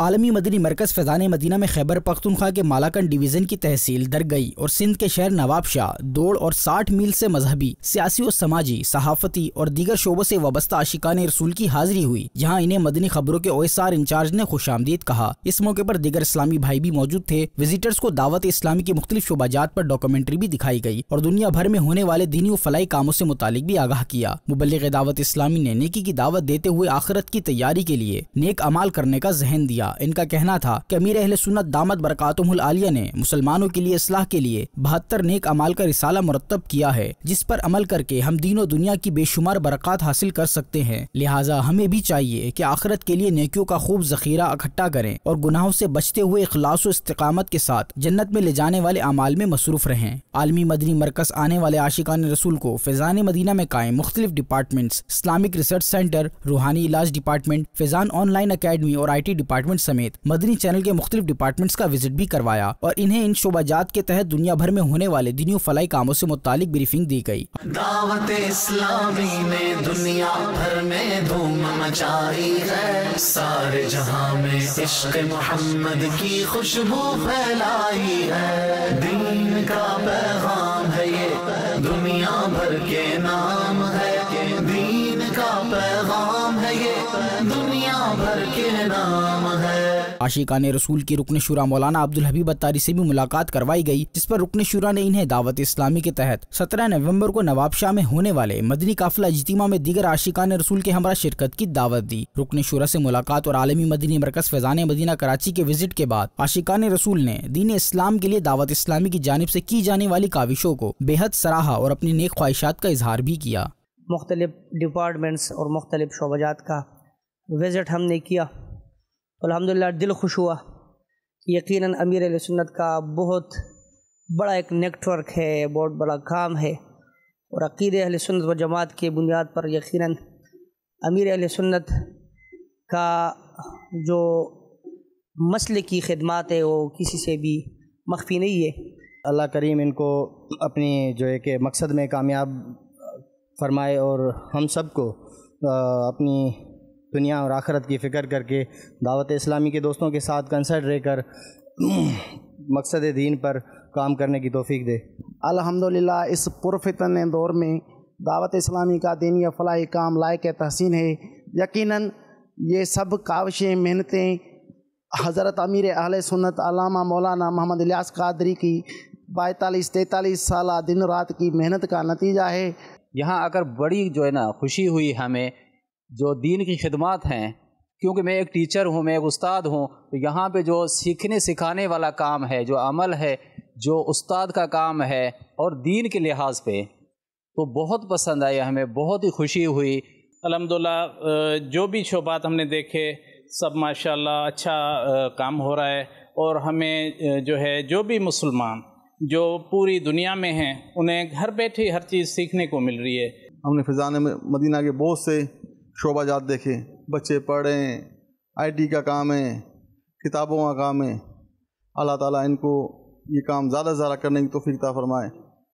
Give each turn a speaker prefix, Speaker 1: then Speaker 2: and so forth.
Speaker 1: आलमी मदनी मरकज़ फ़ैज़ान मदीना में खैबर पख्तनख्वा के मालाकंड डिवीज़न की तहसील दर गई और सिंध के शहर नवाब शाह दौड़ और साठ मील से मजहबी सियासी और समाजी सहाफ़ती और दीगर शोबों से वाबस्ता आशिकान रसूल की हाजिरी हुई जहाँ इन्हें मदनी खबरों के ओएसआर आर इंचार्ज ने खुश आमदीद कहा इस मौके पर दीगर इस्लामी भाई भी मौजूद थे विजिटर्स को दावत इस्लामी की मुख्तलिफ जात पर डॉक्यूमेंट्री भी दिखाई गई और दुनिया भर में होने वाले दीनी व फलाई कामों से मुतालिक भी आगाह किया मुबल दावत इस्लामी ने नेकी की दावत देते हुए आखिरत की तैयारी के लिए नेक अमाल करने का जहन दिया किया इनका कहना था कि अमीर अहल सुन्नत दामद बरकातुल आलिया ने मुसलमानों के लिए असलाह के लिए बहत्तर नेक अमाल का रिसाला मुरतब किया है जिस पर अमल करके हम दीनों दुनिया की बेशुमार बरक़ात हासिल कर सकते हैं लिहाजा हमें भी चाहिए कि आखिरत के लिए नेकियों का खूब जखीरा इकट्ठा करें और गुनाहों से बचते हुए अखलास इस्तकामत के साथ जन्नत में ले जाने वाले अमाल में मसरूफ रहें आलमी मदनी मरकज आने वाले आशिकान रसूल को फैज़ान मदीना में कायम मुख्तलिफ डिपार्टमेंट्स इस्लामिक रिसर्च सेंटर रूहानी इलाज डिपार्टमेंट फैज़ान ऑनलाइन अकेडमी और आई टी डिपार्टमेंट डिपार्टमेंट समेत मदनी चैनल के मुख्तलिफ डिपार्टमेंट्स का विजिट भी करवाया और इन्हें इन शोबाजात के तहत दुनिया भर में होने वाले दिनों फलाई कामों से मुतालिक ब्रीफिंग दी गई
Speaker 2: दावत इस्लामी ने दुनिया भर में धूम मचाई है सारे जहां में इश्क मोहम्मद की खुशबू फैलाई है दीन का पैगाम है ये दुनिया भर के नाम है दीन का पैगाम है ये दुनिया भर के नाम है
Speaker 1: आशिका ने रसूल की रुकन शुरा मौलाना अब्दुल हबीब अतारी से भी मुलाकात करवाई गई जिस पर रुकने शुरा ने इन्हें दावत इस्लामी के तहत 17 नवंबर को नवाबशाह में होने वाले मदनी काफिला इजतिमा में दीगर आशिका ने रसूल के हमरा शिरकत की दावत दी रुकन शुरा से मुलाकात और आलमी मदनी मरकज फैजान मदीना कराची के विजिट के बाद आशिका ने रसूल ने दीन इस्लाम के लिए दावत इस्लामी की जानब ऐसी की जाने वाली काविशों को बेहद सराहा और अपनी नेक ख्वाहिशात का इजहार भी किया मुख्तलिफ
Speaker 3: डिपार्टमेंट्स और मुख्तलिफ शोबाजात का विज़िट हमने किया तो अलहमदिल्ला दिल खुश हुआ कि यकीनन अमीर सुन्नत का बहुत बड़ा एक नेटवर्क है बहुत बड़ा काम है और अकीद अहल सुन्नत व जमात की बुनियाद पर यकीनन अमीर अहल सुन्नत का जो मसल की खदमात है वो किसी से भी मख्फी नहीं है अल्लाह करीम इनको अपनी जो है कि मकसद में कामयाब फरमाए और हम सब को अपनी दुनिया और आखरत की फ़िक्र करके दावत इस्लामी के दोस्तों के साथ कंसर्ट रहकर मकसद दीन पर काम करने की तोफ़ी दे
Speaker 2: अलहमदिल्ला इस पुरफितन दौर में दावत इस्लामी का दीनी फलाई काम लायक तहसीन है यकीनन ये सब काविशें मेहनतें हज़रत अमीर अहल सुन्नत अलामा मौलाना मोहम्मद इलियास कादरी की पैंतालीस तैंतालीस साल दिन रात की मेहनत का नतीजा है यहाँ अगर बड़ी जो है ना खुशी हुई हमें जो दीन की खिदमत हैं क्योंकि मैं एक टीचर हूँ मैं एक उस्ताद हूँ
Speaker 1: तो यहाँ पे जो सीखने सिखाने वाला काम है जो अमल है जो उस्ताद का काम
Speaker 2: है और दीन के लिहाज पे तो बहुत पसंद आया हमें बहुत ही खुशी हुई अलहमदिल्ला जो भी शोबात तो हमने देखे सब माशाल्लाह अच्छा काम हो रहा है और हमें जो है जो भी मुसलमान जो पूरी दुनिया में हैं उन्हें घर बैठे हर चीज़ सीखने को मिल रही है हमने फिजान मदीना के बहुत से शोभाजात देखें बच्चे पढ़ें आईटी का काम है किताबों का काम है अल्लाह ताला इनको ये काम ज़्यादा से ज़्यादा करने की तोफ़ीकता
Speaker 3: फरमाएँ